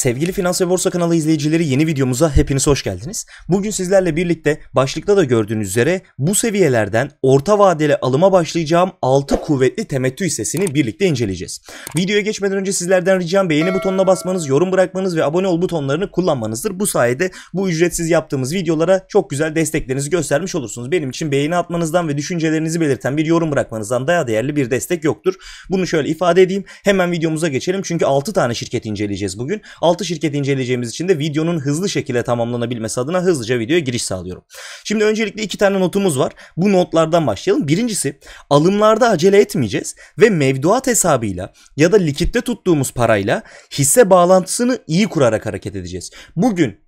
Sevgili Finans ve Borsa kanalı izleyicileri yeni videomuza hepiniz hoş geldiniz. Bugün sizlerle birlikte başlıkta da gördüğünüz üzere bu seviyelerden orta vadeli alıma başlayacağım 6 kuvvetli temettü hissesini birlikte inceleyeceğiz. Videoya geçmeden önce sizlerden ricam beğeni butonuna basmanız, yorum bırakmanız ve abone ol butonlarını kullanmanızdır. Bu sayede bu ücretsiz yaptığımız videolara çok güzel desteklerinizi göstermiş olursunuz. Benim için beğeni atmanızdan ve düşüncelerinizi belirten bir yorum bırakmanızdan daha değerli bir destek yoktur. Bunu şöyle ifade edeyim. Hemen videomuza geçelim çünkü 6 tane şirket inceleyeceğiz bugün. 6 şirket inceleyeceğimiz için de videonun hızlı şekilde tamamlanabilmesi adına hızlıca videoya giriş sağlıyorum. Şimdi öncelikle iki tane notumuz var. Bu notlardan başlayalım. Birincisi alımlarda acele etmeyeceğiz ve mevduat hesabıyla ya da likitte tuttuğumuz parayla hisse bağlantısını iyi kurarak hareket edeceğiz. Bugün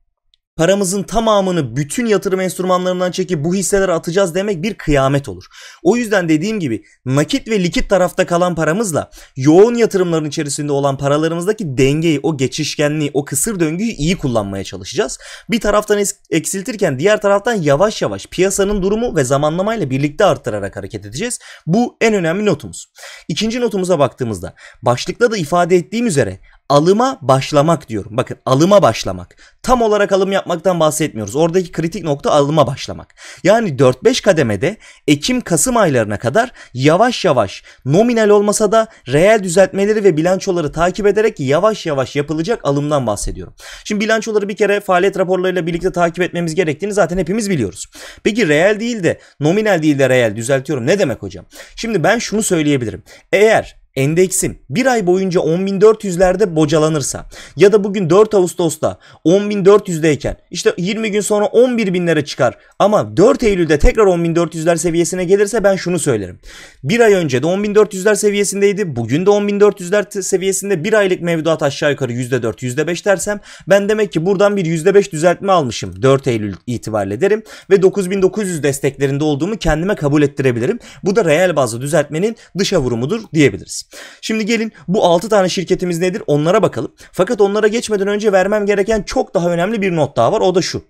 paramızın tamamını bütün yatırım enstrümanlarından çekip bu hisselere atacağız demek bir kıyamet olur. O yüzden dediğim gibi nakit ve likit tarafta kalan paramızla yoğun yatırımların içerisinde olan paralarımızdaki dengeyi, o geçişkenliği, o kısır döngüyü iyi kullanmaya çalışacağız. Bir taraftan eksiltirken diğer taraftan yavaş yavaş piyasanın durumu ve zamanlamayla birlikte arttırarak hareket edeceğiz. Bu en önemli notumuz. İkinci notumuza baktığımızda başlıkta da ifade ettiğim üzere alıma başlamak diyorum. Bakın alıma başlamak. Tam olarak alım yapmaktan bahsetmiyoruz. Oradaki kritik nokta alıma başlamak. Yani 4-5 kademede Ekim-Kasım aylarına kadar yavaş yavaş nominal olmasa da reel düzeltmeleri ve bilançoları takip ederek yavaş yavaş yapılacak alımdan bahsediyorum. Şimdi bilançoları bir kere faaliyet raporlarıyla birlikte takip etmemiz gerektiğini zaten hepimiz biliyoruz. Peki reel değil de nominal değil de reel düzeltiyorum. Ne demek hocam? Şimdi ben şunu söyleyebilirim. Eğer endeksim bir ay boyunca 10.400'lerde bocalanırsa ya da bugün 4 Ağustos'ta 10.400'deyken işte 20 gün sonra 11.000'lere çıkar ama 4 Eylül'de tekrar 10.400'ler seviyesine gelirse ben şunu söylerim. Bir ay önce de 10.400'ler seviyesindeydi. Bugün de 10.400'ler seviyesinde bir aylık mevduat aşağı yukarı %4 %5 dersem ben demek ki buradan bir %5 düzeltme almışım 4 Eylül itibariyle derim ve 9.900 desteklerinde olduğumu kendime kabul ettirebilirim. Bu da reel bazlı düzeltmenin dışa vurumudur diyebiliriz. Şimdi gelin bu 6 tane şirketimiz nedir onlara bakalım. Fakat onlara geçmeden önce vermem gereken çok daha önemli bir not daha var o da şu.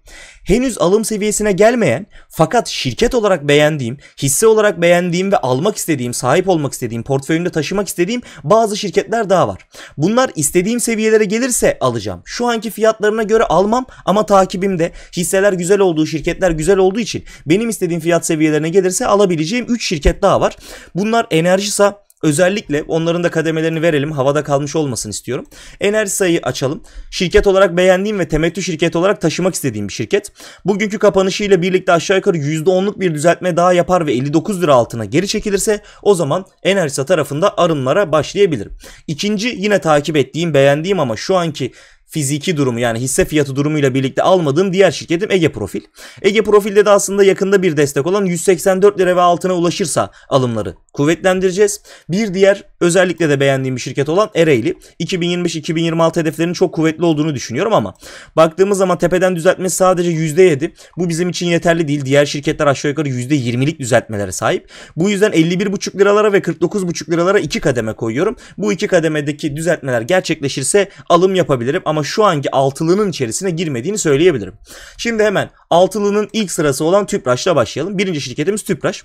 Henüz alım seviyesine gelmeyen fakat şirket olarak beğendiğim, hisse olarak beğendiğim ve almak istediğim, sahip olmak istediğim, portföyümde taşımak istediğim bazı şirketler daha var. Bunlar istediğim seviyelere gelirse alacağım. Şu anki fiyatlarına göre almam ama takibimde hisseler güzel olduğu, şirketler güzel olduğu için benim istediğim fiyat seviyelerine gelirse alabileceğim 3 şirket daha var. Bunlar Enerjisa, Özellikle onların da kademelerini verelim. Havada kalmış olmasın istiyorum. Enerjisa'yı açalım. Şirket olarak beğendiğim ve temettü şirket olarak taşımak istediğim bir şirket. Bugünkü kapanışıyla birlikte aşağı yukarı %10'luk bir düzeltme daha yapar ve 59 lira altına geri çekilirse o zaman Enerjisa tarafında arınlara başlayabilirim. İkinci yine takip ettiğim, beğendiğim ama şu anki fiziki durumu yani hisse fiyatı durumuyla birlikte almadığım diğer şirketim Ege Profil. Ege Profil'de de aslında yakında bir destek olan 184 lira ve altına ulaşırsa alımları kuvvetlendireceğiz. Bir diğer özellikle de beğendiğim bir şirket olan Ereğli. 2025-2026 hedeflerinin çok kuvvetli olduğunu düşünüyorum ama baktığımız zaman tepeden düzeltme sadece %7. Bu bizim için yeterli değil. Diğer şirketler aşağı yukarı %20'lik düzeltmelere sahip. Bu yüzden 51,5 liralara ve 49,5 liralara iki kademe koyuyorum. Bu iki kademedeki düzeltmeler gerçekleşirse alım yapabilirim ama şu anki altılının içerisine girmediğini söyleyebilirim. Şimdi hemen altılının ilk sırası olan Tüpraş'la başlayalım. Birinci şirketimiz Tüpraş.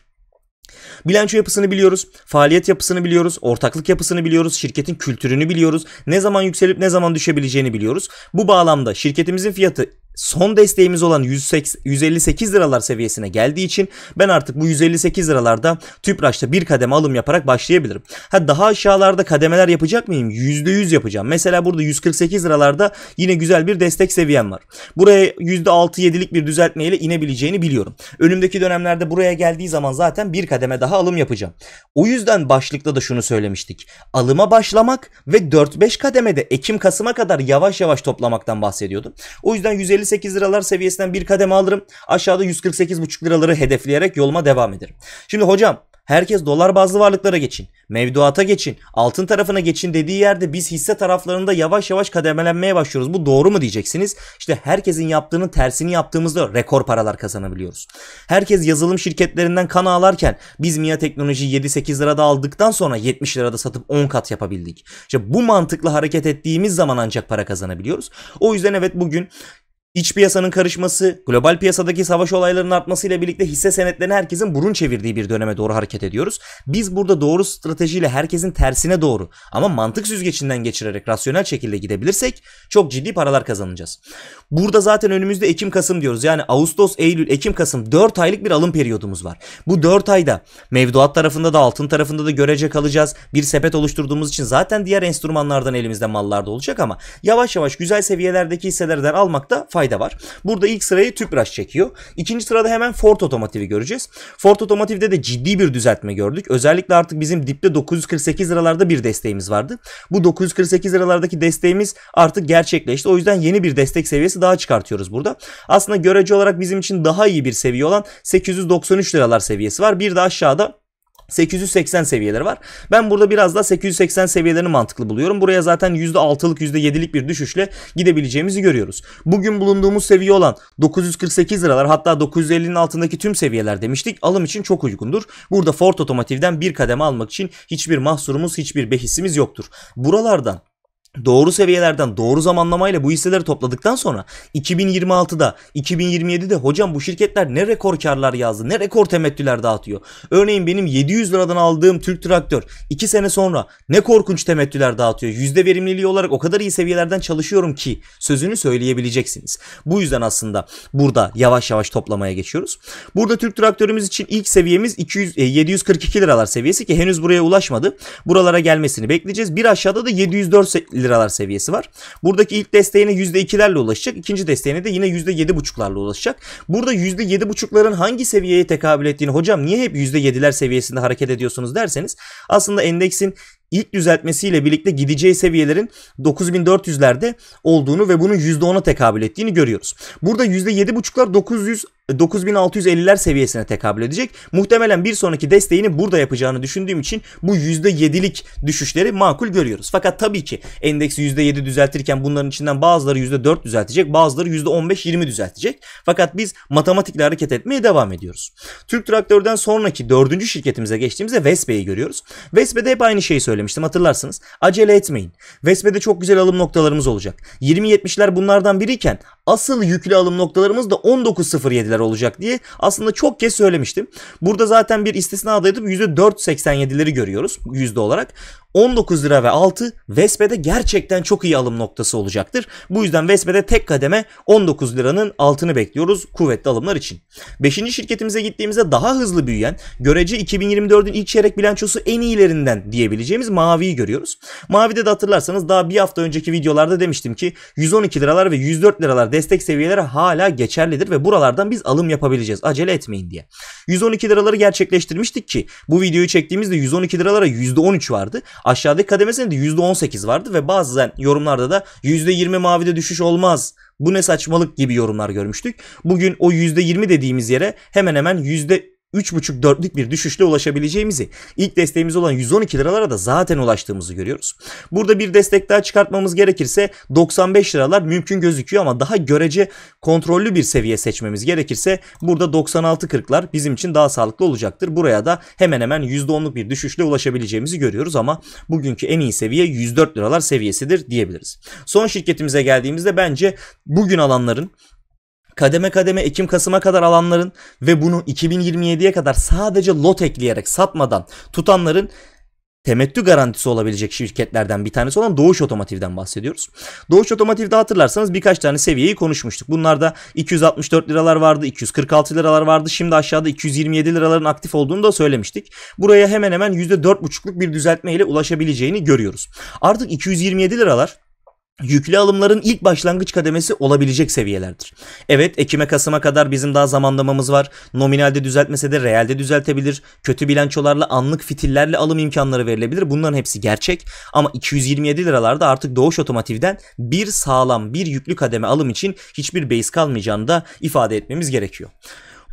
Bilanço yapısını biliyoruz, faaliyet yapısını biliyoruz, ortaklık yapısını biliyoruz, şirketin kültürünü biliyoruz, ne zaman yükselip ne zaman düşebileceğini biliyoruz. Bu bağlamda şirketimizin fiyatı son desteğimiz olan 158 liralar seviyesine geldiği için ben artık bu 158 liralarda tüpraşta bir kademe alım yaparak başlayabilirim. Ha daha aşağılarda kademeler yapacak mıyım? %100 yapacağım. Mesela burada 148 liralarda yine güzel bir destek seviyem var. Buraya %6-7'lik bir düzeltmeyle inebileceğini biliyorum. Önümdeki dönemlerde buraya geldiği zaman zaten bir kademe daha alım yapacağım. O yüzden başlıkta da şunu söylemiştik. Alıma başlamak ve 4-5 kademede Ekim-Kasım'a kadar yavaş yavaş toplamaktan bahsediyordum. O yüzden 150 158 liralar seviyesinden bir kadem alırım. Aşağıda 148,5 liraları hedefleyerek yoluma devam ederim. Şimdi hocam herkes dolar bazlı varlıklara geçin, mevduata geçin, altın tarafına geçin dediği yerde biz hisse taraflarında yavaş yavaş kademelenmeye başlıyoruz. Bu doğru mu diyeceksiniz? İşte herkesin yaptığının tersini yaptığımızda rekor paralar kazanabiliyoruz. Herkes yazılım şirketlerinden kan ağlarken biz MIA Teknoloji 7-8 lirada aldıktan sonra 70 lirada satıp 10 kat yapabildik. İşte bu mantıkla hareket ettiğimiz zaman ancak para kazanabiliyoruz. O yüzden evet bugün İç piyasanın karışması, global piyasadaki savaş olaylarının artmasıyla birlikte hisse senetlerine herkesin burun çevirdiği bir döneme doğru hareket ediyoruz. Biz burada doğru stratejiyle herkesin tersine doğru ama mantık süzgecinden geçirerek rasyonel şekilde gidebilirsek çok ciddi paralar kazanacağız. Burada zaten önümüzde Ekim-Kasım diyoruz. Yani Ağustos, Eylül, Ekim-Kasım 4 aylık bir alım periyodumuz var. Bu 4 ayda mevduat tarafında da altın tarafında da görece kalacağız. Bir sepet oluşturduğumuz için zaten diğer enstrümanlardan elimizde mallarda olacak ama yavaş yavaş güzel seviyelerdeki hisselerden almakta fayda fayda var. Burada ilk sırayı Tüpraş çekiyor. İkinci sırada hemen Ford Otomotiv'i göreceğiz. Ford Otomotiv'de de ciddi bir düzeltme gördük. Özellikle artık bizim dipte 948 liralarda bir desteğimiz vardı. Bu 948 liralardaki desteğimiz artık gerçekleşti. O yüzden yeni bir destek seviyesi daha çıkartıyoruz burada. Aslında görece olarak bizim için daha iyi bir seviye olan 893 liralar seviyesi var. Bir de aşağıda 880 seviyeleri var. Ben burada biraz daha 880 seviyelerini mantıklı buluyorum. Buraya zaten %6'lık %7'lik bir düşüşle gidebileceğimizi görüyoruz. Bugün bulunduğumuz seviye olan 948 liralar hatta 950'nin altındaki tüm seviyeler demiştik. Alım için çok uygundur. Burada Ford Otomotiv'den bir kademe almak için hiçbir mahsurumuz, hiçbir behisimiz yoktur. Buralardan doğru seviyelerden doğru zamanlamayla bu hisseleri topladıktan sonra 2026'da 2027'de hocam bu şirketler ne rekor karlar yazdı ne rekor temettüler dağıtıyor. Örneğin benim 700 liradan aldığım Türk Traktör 2 sene sonra ne korkunç temettüler dağıtıyor. Yüzde verimliliği olarak o kadar iyi seviyelerden çalışıyorum ki sözünü söyleyebileceksiniz. Bu yüzden aslında burada yavaş yavaş toplamaya geçiyoruz. Burada Türk Traktörümüz için ilk seviyemiz 200, e, 742 liralar seviyesi ki henüz buraya ulaşmadı. Buralara gelmesini bekleyeceğiz. Bir aşağıda da 704 lira liralar seviyesi var. Buradaki ilk desteğine %2'lerle ulaşacak. ikinci desteğine de yine %7,5'larla ulaşacak. Burada %7,5'ların hangi seviyeye tekabül ettiğini hocam niye hep %7'ler seviyesinde hareket ediyorsunuz derseniz aslında endeksin ilk düzeltmesiyle birlikte gideceği seviyelerin 9400'lerde olduğunu ve bunun %10'a tekabül ettiğini görüyoruz. Burada %7.5'lar 900 9650'ler seviyesine tekabül edecek. Muhtemelen bir sonraki desteğini burada yapacağını düşündüğüm için bu %7'lik düşüşleri makul görüyoruz. Fakat tabii ki endeksi %7 düzeltirken bunların içinden bazıları %4 düzeltecek, bazıları %15-20 düzeltecek. Fakat biz matematikle hareket etmeye devam ediyoruz. Türk Traktör'den sonraki dördüncü şirketimize geçtiğimizde Vespe'yi görüyoruz. Vespe'de hep aynı şeyi söylüyor söylemiştim hatırlarsınız. Acele etmeyin. Vespe'de çok güzel alım noktalarımız olacak. 20-70'ler bunlardan biriyken asıl yüklü alım noktalarımız da 19.07'ler olacak diye aslında çok kez söylemiştim. Burada zaten bir istisna adayatıp %4.87'leri görüyoruz yüzde olarak. 19 lira ve 6 Vespe'de gerçekten çok iyi alım noktası olacaktır. Bu yüzden Vespe'de tek kademe 19 liranın altını bekliyoruz kuvvetli alımlar için. 5. şirketimize gittiğimizde daha hızlı büyüyen, görece 2024'ün ilk çeyrek bilançosu en iyilerinden diyebileceğimiz Mavi'yi görüyoruz. Mavi'de de hatırlarsanız daha bir hafta önceki videolarda demiştim ki 112 liralar ve 104 liralar destek seviyeleri hala geçerlidir ve buralardan biz alım yapabileceğiz. Acele etmeyin diye. 112 liraları gerçekleştirmiştik ki bu videoyu çektiğimizde 112 liralara %13 vardı. Aşağıdaki kademesinde de %18 vardı ve bazen yorumlarda da %20 mavide düşüş olmaz bu ne saçmalık gibi yorumlar görmüştük. Bugün o %20 dediğimiz yere hemen hemen 3.5-4'lük bir düşüşle ulaşabileceğimizi, ilk desteğimiz olan 112 liralara da zaten ulaştığımızı görüyoruz. Burada bir destek daha çıkartmamız gerekirse 95 liralar mümkün gözüküyor ama daha görece kontrollü bir seviye seçmemiz gerekirse burada 96 96.40'lar bizim için daha sağlıklı olacaktır. Buraya da hemen hemen %10'luk bir düşüşle ulaşabileceğimizi görüyoruz ama bugünkü en iyi seviye 104 liralar seviyesidir diyebiliriz. Son şirketimize geldiğimizde bence bugün alanların kademe kademe Ekim-Kasım'a kadar alanların ve bunu 2027'ye kadar sadece lot ekleyerek satmadan tutanların temettü garantisi olabilecek şirketlerden bir tanesi olan Doğuş Otomotiv'den bahsediyoruz. Doğuş Otomotiv'de hatırlarsanız birkaç tane seviyeyi konuşmuştuk. Bunlarda 264 liralar vardı, 246 liralar vardı. Şimdi aşağıda 227 liraların aktif olduğunu da söylemiştik. Buraya hemen hemen %4,5'luk bir düzeltme ile ulaşabileceğini görüyoruz. Artık 227 liralar yüklü alımların ilk başlangıç kademesi olabilecek seviyelerdir. Evet Ekim'e Kasım'a kadar bizim daha zamanlamamız var. Nominalde düzeltmese de realde düzeltebilir. Kötü bilançolarla anlık fitillerle alım imkanları verilebilir. Bunların hepsi gerçek. Ama 227 liralarda artık Doğuş Otomotiv'den bir sağlam bir yüklü kademe alım için hiçbir base kalmayacağını da ifade etmemiz gerekiyor.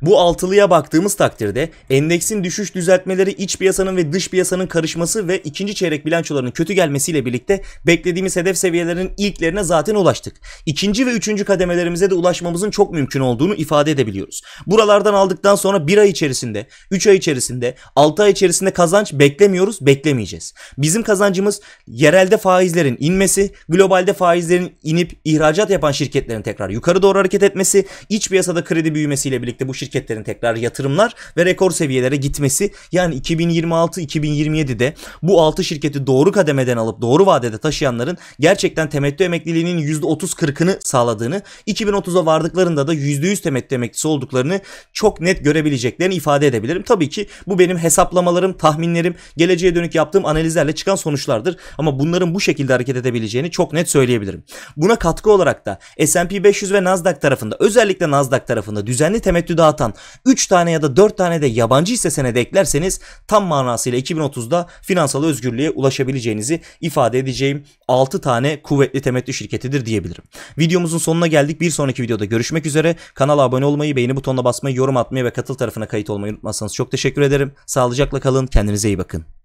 Bu altılıya baktığımız takdirde endeksin düşüş düzeltmeleri iç piyasanın ve dış piyasanın karışması ve ikinci çeyrek bilançolarının kötü gelmesiyle birlikte beklediğimiz hedef seviyelerinin ilklerine zaten ulaştık. İkinci ve üçüncü kademelerimize de ulaşmamızın çok mümkün olduğunu ifade edebiliyoruz. Buralardan aldıktan sonra bir ay içerisinde, üç ay içerisinde, altı ay içerisinde kazanç beklemiyoruz, beklemeyeceğiz. Bizim kazancımız yerelde faizlerin inmesi, globalde faizlerin inip ihracat yapan şirketlerin tekrar yukarı doğru hareket etmesi, iç piyasada kredi büyümesiyle birlikte bu şirket şirketlerin tekrar yatırımlar ve rekor seviyelere gitmesi yani 2026-2027'de bu 6 şirketi doğru kademeden alıp doğru vadede taşıyanların gerçekten temettü emekliliğinin %30-40'ını sağladığını 2030'a vardıklarında da %100 temettü emeklisi olduklarını çok net görebileceklerini ifade edebilirim. Tabii ki bu benim hesaplamalarım, tahminlerim, geleceğe dönük yaptığım analizlerle çıkan sonuçlardır. Ama bunların bu şekilde hareket edebileceğini çok net söyleyebilirim. Buna katkı olarak da S&P 500 ve Nasdaq tarafında özellikle Nasdaq tarafında düzenli temettü temettüdata artan 3 tane ya da 4 tane de yabancı hisse senedi eklerseniz tam manasıyla 2030'da finansal özgürlüğe ulaşabileceğinizi ifade edeceğim 6 tane kuvvetli temettü şirketidir diyebilirim. Videomuzun sonuna geldik. Bir sonraki videoda görüşmek üzere. Kanala abone olmayı, beğeni butonuna basmayı, yorum atmayı ve katıl tarafına kayıt olmayı unutmazsanız çok teşekkür ederim. Sağlıcakla kalın. Kendinize iyi bakın.